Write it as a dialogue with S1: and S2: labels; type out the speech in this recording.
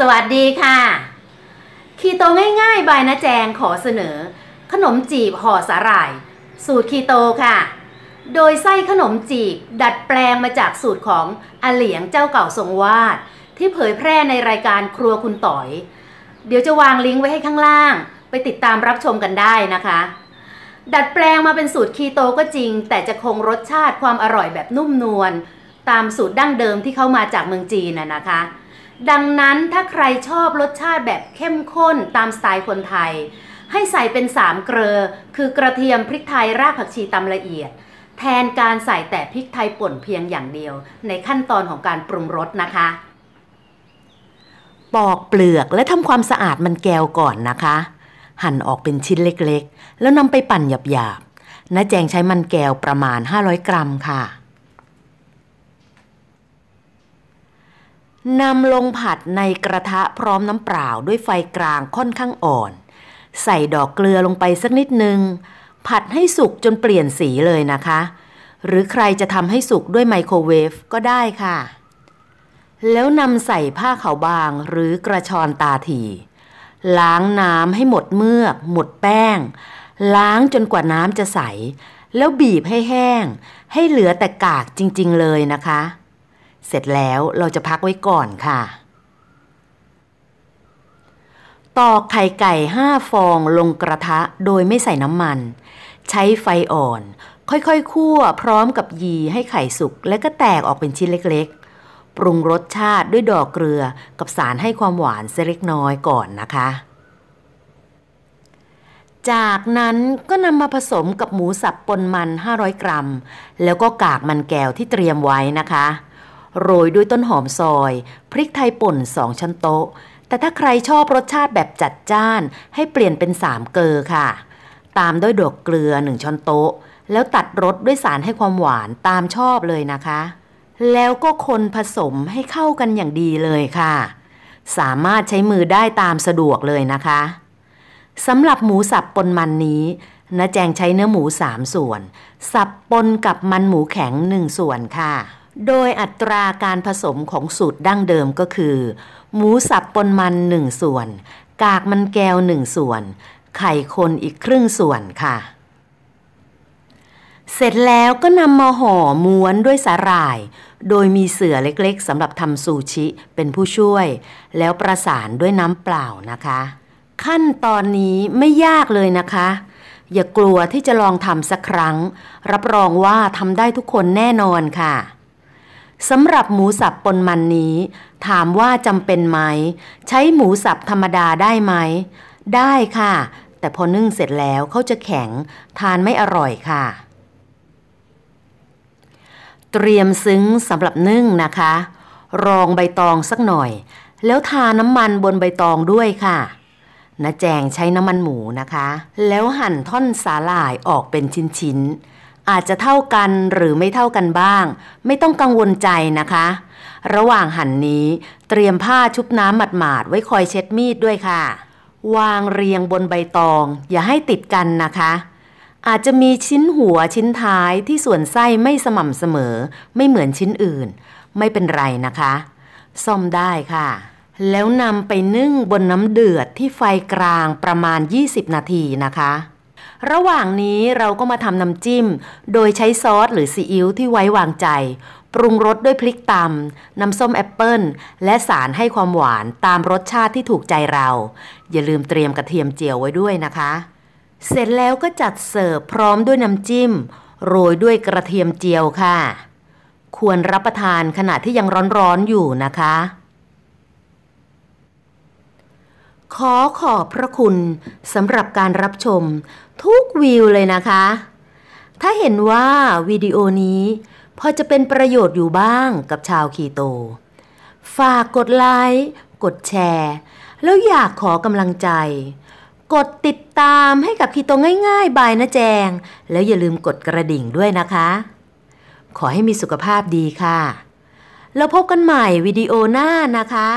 S1: สวัสดีค่ะ คีโตง่ายๆบายนะแจงขอเสนอ ขนมจีบห่อสาหร่าย สูตรคีโตค่ะ โดยไส้ขนมจีบ ดัดแปลงมาจากสูตรของอเหลียงเจ้าเก่าทรงวาด ที่เผยแพร่ในรายการครัวคุณต่อย เดี๋ยวจะวางลิงก์ไว้ให้ข้างล่างไปติดตามรับชมกันได้นะคะ ดัดแปลงมาเป็นสูตรคีโตก็จริง แต่จะคงรสชาติความอร่อยแบบนุ่มนวลตามสูตรดั้งเดิมที่เข้ามาจากเมืองจีนน่ะนะคะดังนั้นถ้าใครชอบรสชาติแบบเข้มข้นตามสไตล์คนไทย ให้ใส่เป็นสามเกลือคือกระเทียมพริกไทยรากผักชีตำละเอียด แทนการใส่แต่พริกไทยป่นเพียงอย่างเดียว ในขั้นตอนของการปรุงรสนะคะ ปอกเปลือกและทำความสะอาดมันแกวก่อนนะคะ หั่นออกเป็นชิ้นเล็กๆ แล้วนำไปปั่นหยาบๆน้าแจงใช้มันแกวประมาณ 500 กรัมค่ะนำลงผัดในกระทะพร้อมน้ำเปล่าด้วยไฟกลางค่อนข้างอ่อน ใส่ดอกเกลือลงไปสักนิดนึง ผัดให้สุกจนเปลี่ยนสีเลยนะคะ หรือใครจะทำให้สุก ด้วยไมโครเวฟ ก็ได้ค่ะ แล้วนำใส่ผ้าขาวบางหรือกระชอนตาถีล้างน้ำให้หมดเมือกหมดแป้ง ล้างจนกว่าน้ำจะใส แล้วบีบให้แห้ง ให้เหลือแต่กากจริงๆ เลยนะคะเสร็จแล้วเราจะพักไว้ก่อนค่ะ ตอกไข่ไก่ห้าฟองลงกระทะโดยไม่ใส่น้ำมัน ใช้ไฟอ่อน ค่อยๆคั่วพร้อมกับยีให้ไข่สุก และก็แตกออกเป็นชิ้นเล็กๆ ปรุงรสชาติด้วยดอกเกลือกับสารให้ความหวานเล็กน้อยก่อนนะคะ จากนั้นก็นำมาผสมกับหมูสับปนมัน 500 กรัม แล้วก็กากมันแก้วที่เตรียมไว้นะคะโรยด้วยต้นหอมซอยพริกไทยป่นสองช้อนโต๊ะ แต่ถ้าใครชอบรสชาติแบบจัดจ้านให้เปลี่ยนเป็นสามเกลอค่ะ ตามด้วยดอกเกลือหนึ่งช้อนโต๊ะ แล้วตัดรสด้วยสารให้ความหวานตามชอบเลยนะคะ แล้วก็คนผสมให้เข้ากันอย่างดีเลยค่ะ สามารถใช้มือได้ตามสะดวกเลยนะคะสำหรับหมูสับปนมันนี้นะแจงใช้เนื้อหมู 3 ส่วน สับปนกับมันหมูแข็ง1ส่วนค่ะโดยอัตราการผสมของสูตรดั้งเดิมก็คือ หมูสับปนมันหนึ่งส่วน กากมันแก้วหนึ่งส่วน ไข่คนอีกครึ่งส่วนค่ะ เสร็จแล้วก็นำมาห่อม้วนด้วยสาหร่าย โดยมีเสือเล็กๆสำหรับทำซูชิเป็นผู้ช่วย แล้วประสานด้วยน้ำเปล่านะคะ ขั้นตอนนี้ไม่ยากเลยนะคะ อย่ากลัวที่จะลองทำสักครั้ง รับรองว่าทำได้ทุกคนแน่นอนค่ะสำหรับหมูสับปนมันนี้ ถามว่าจำเป็นไหมใช้หมูสับธรรมดาได้ไหมได้ค่ะ แต่พอนึ่งเสร็จแล้วเขาจะแข็งทานไม่อร่อยค่ะ เตรียมซึ้งสำหรับนึ่งนะคะ รองใบตองสักหน่อย แล้วทาน้ำมันบนใบตองด้วยค่ะนะแจงใช้น้ำมันหมูนะคะ แล้วหั่นท่อนสาหร่ายออกเป็นชิ้น ๆอาจจะเท่ากันหรือไม่เท่ากันบ้าง ไม่ต้องกังวลใจนะคะ ระหว่างหั่นนี้เตรียมผ้าชุบน้ำหมาดๆไว้คอยเช็ดมีดด้วยค่ะ วางเรียงบนใบตอง อย่าให้ติดกันนะคะ อาจจะมีชิ้นหัวชิ้นท้ายที่ส่วนไส้ไม่สม่ำเสมอ ไม่เหมือนชิ้นอื่น ไม่เป็นไรนะคะ ซ่อมได้ค่ะ แล้วนำไปนึ่งบนน้ำเดือดที่ไฟกลางประมาณ 20 นาทีนะคะระหว่างนี้เราก็มาทำน้ำจิ้มโดยใช้ซอสหรือซีอิ๊วที่ไว้วางใจ ปรุงรสด้วยพริกตำน้ำส้มแอปเปิลและสารให้ความหวานตามรสชาติที่ถูกใจเรา อย่าลืมเตรียมกระเทียมเจียวไว้ด้วยนะคะ เสร็จแล้วก็จัดเสิร์ฟพร้อมด้วยน้ำจิ้มโรยด้วยกระเทียมเจียวค่ะ ควรรับประทานขณะที่ยังร้อนๆอยู่นะคะขอขอบพระคุณสำหรับการรับชมทุกวิวเลยนะคะ ถ้าเห็นว่าวิดีโอนี้ พอจะเป็นประโยชน์อยู่บ้างกับชาวคีโต ฝากกดไลค์กดแชร์ แล้วอยากขอกำลังใจ กดติดตามให้กับคีโตง่ายๆ บายนะแจง แล้วอย่าลืมกดกระดิ่งด้วยนะคะ ขอให้มีสุขภาพดีค่ะแล้วพบกันใหม่วิดีโอหน้านะคะ